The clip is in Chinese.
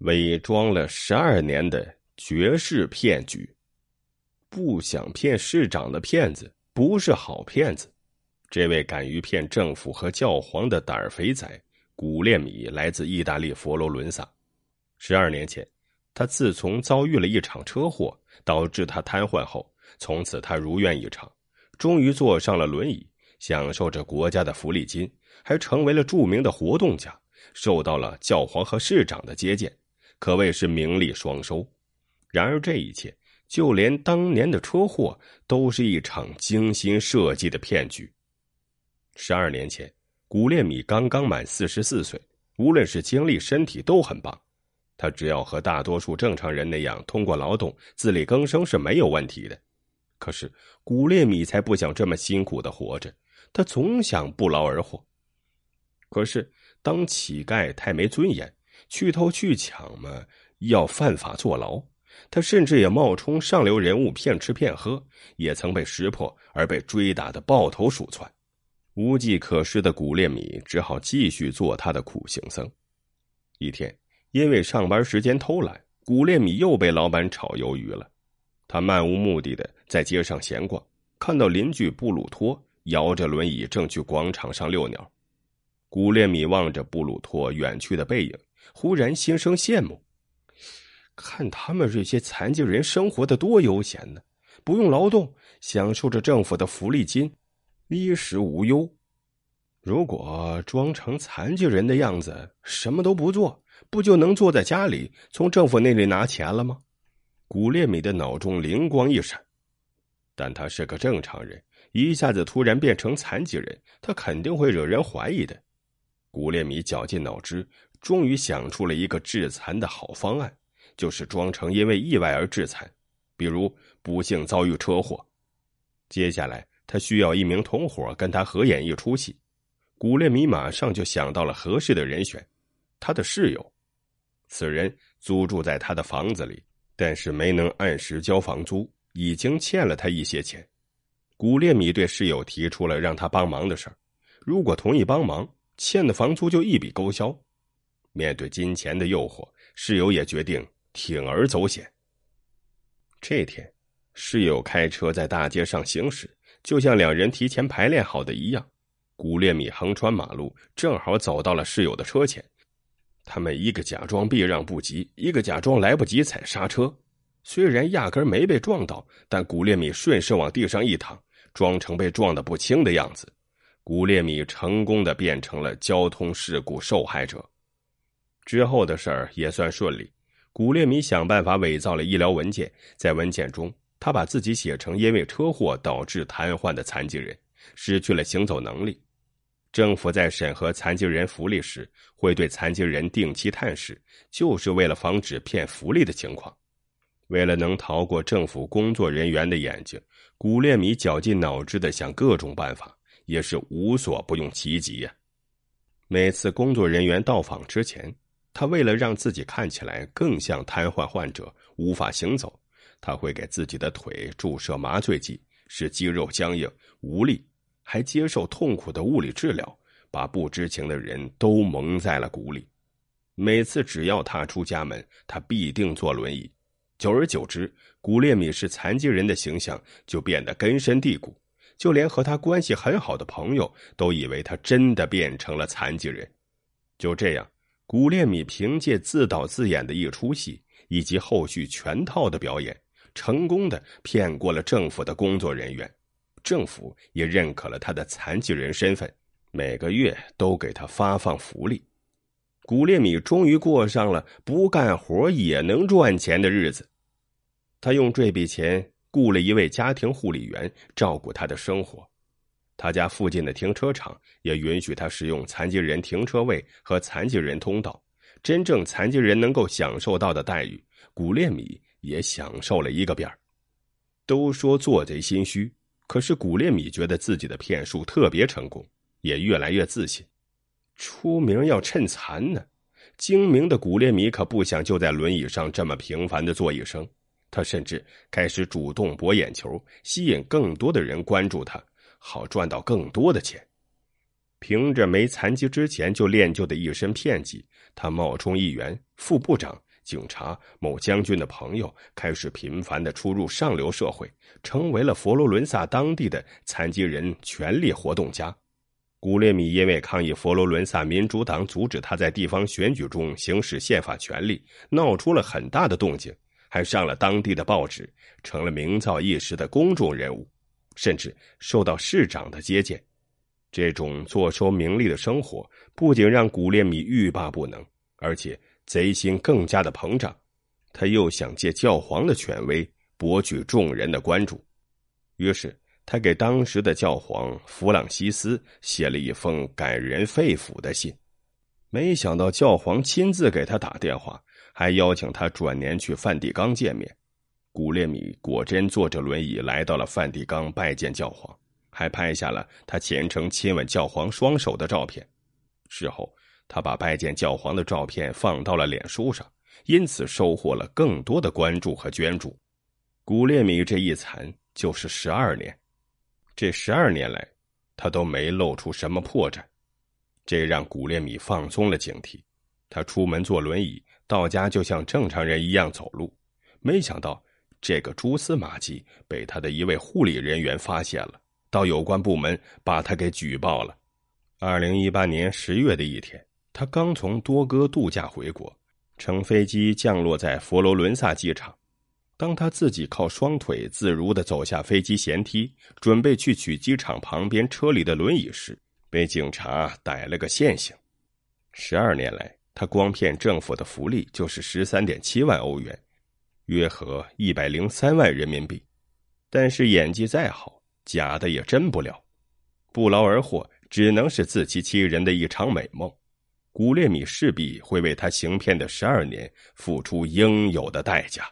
伪装了十二年的绝世骗局，不想骗市长的骗子不是好骗子。这位敢于骗政府和教皇的胆儿肥仔古列米来自意大利佛罗伦萨。十二年前，他自从遭遇了一场车祸导致他瘫痪后，从此他如愿以偿，终于坐上了轮椅，享受着国家的福利金，还成为了著名的活动家，受到了教皇和市长的接见。可谓是名利双收，然而这一切，就连当年的车祸，都是一场精心设计的骗局。十二年前，古列米刚刚满四十四岁，无论是精力、身体都很棒，他只要和大多数正常人那样，通过劳动自力更生是没有问题的。可是古列米才不想这么辛苦的活着，他总想不劳而获。可是当乞丐太没尊严。去偷去抢嘛，要犯法坐牢。他甚至也冒充上流人物骗吃骗喝，也曾被识破而被追打的抱头鼠窜。无计可施的古列米只好继续做他的苦行僧。一天，因为上班时间偷懒，古列米又被老板炒鱿鱼了。他漫无目的的在街上闲逛，看到邻居布鲁托摇着轮椅正去广场上遛鸟。古列米望着布鲁托远去的背影。忽然心生羡慕，看他们这些残疾人生活的多悠闲呢，不用劳动，享受着政府的福利金，衣食无忧。如果装成残疾人的样子，什么都不做，不就能坐在家里从政府那里拿钱了吗？古列米的脑中灵光一闪，但他是个正常人，一下子突然变成残疾人，他肯定会惹人怀疑的。古列米绞尽脑汁。终于想出了一个致残的好方案，就是装成因为意外而致残，比如不幸遭遇车祸。接下来，他需要一名同伙跟他合演一出戏。古列米马上就想到了合适的人选，他的室友。此人租住在他的房子里，但是没能按时交房租，已经欠了他一些钱。古列米对室友提出了让他帮忙的事儿，如果同意帮忙，欠的房租就一笔勾销。面对金钱的诱惑，室友也决定铤而走险。这天，室友开车在大街上行驶，就像两人提前排练好的一样，古列米横穿马路，正好走到了室友的车前。他们一个假装避让不及，一个假装来不及踩刹车。虽然压根没被撞到，但古列米顺势往地上一躺，装成被撞得不轻的样子。古列米成功的变成了交通事故受害者。之后的事儿也算顺利。古列米想办法伪造了医疗文件，在文件中，他把自己写成因为车祸导致瘫痪的残疾人，失去了行走能力。政府在审核残疾人福利时，会对残疾人定期探视，就是为了防止骗福利的情况。为了能逃过政府工作人员的眼睛，古列米绞尽脑汁的想各种办法，也是无所不用其极呀。每次工作人员到访之前，他为了让自己看起来更像瘫痪患者，无法行走，他会给自己的腿注射麻醉剂，使肌肉僵硬无力，还接受痛苦的物理治疗，把不知情的人都蒙在了鼓里。每次只要踏出家门，他必定坐轮椅。久而久之，古列米是残疾人的形象就变得根深蒂固，就连和他关系很好的朋友都以为他真的变成了残疾人。就这样。古列米凭借自导自演的一出戏，以及后续全套的表演，成功的骗过了政府的工作人员，政府也认可了他的残疾人身份，每个月都给他发放福利。古列米终于过上了不干活也能赚钱的日子，他用这笔钱雇了一位家庭护理员，照顾他的生活。他家附近的停车场也允许他使用残疾人停车位和残疾人通道。真正残疾人能够享受到的待遇，古列米也享受了一个遍儿。都说做贼心虚，可是古列米觉得自己的骗术特别成功，也越来越自信。出名要趁残呢，精明的古列米可不想就在轮椅上这么平凡的做一生。他甚至开始主动博眼球，吸引更多的人关注他。好赚到更多的钱，凭着没残疾之前就练就的一身骗技，他冒充议员、副部长、警察、某将军的朋友，开始频繁地出入上流社会，成为了佛罗伦萨当地的残疾人权利活动家。古列米因为抗议佛罗伦萨民主党阻止他在地方选举中行使宪法权利，闹出了很大的动静，还上了当地的报纸，成了名噪一时的公众人物。甚至受到市长的接见，这种坐收名利的生活不仅让古列米欲罢不能，而且贼心更加的膨胀。他又想借教皇的权威博取众人的关注，于是他给当时的教皇弗朗西斯写了一封感人肺腑的信。没想到教皇亲自给他打电话，还邀请他转年去梵蒂冈见面。古列米果真坐着轮椅来到了梵蒂冈拜见教皇，还拍下了他虔诚亲吻教皇双手的照片。事后，他把拜见教皇的照片放到了脸书上，因此收获了更多的关注和捐助。古列米这一残就是十二年，这十二年来，他都没露出什么破绽，这让古列米放松了警惕。他出门坐轮椅，到家就像正常人一样走路，没想到。这个蛛丝马迹被他的一位护理人员发现了，到有关部门把他给举报了。二零一八年十月的一天，他刚从多哥度假回国，乘飞机降落在佛罗伦萨机场。当他自己靠双腿自如的走下飞机舷梯，准备去取机场旁边车里的轮椅时，被警察逮了个现行。十二年来，他光骗政府的福利就是十三点七万欧元。约合一百零三万人民币，但是演技再好，假的也真不了。不劳而获，只能是自欺欺人的一场美梦。古列米势必会为他行骗的十二年付出应有的代价。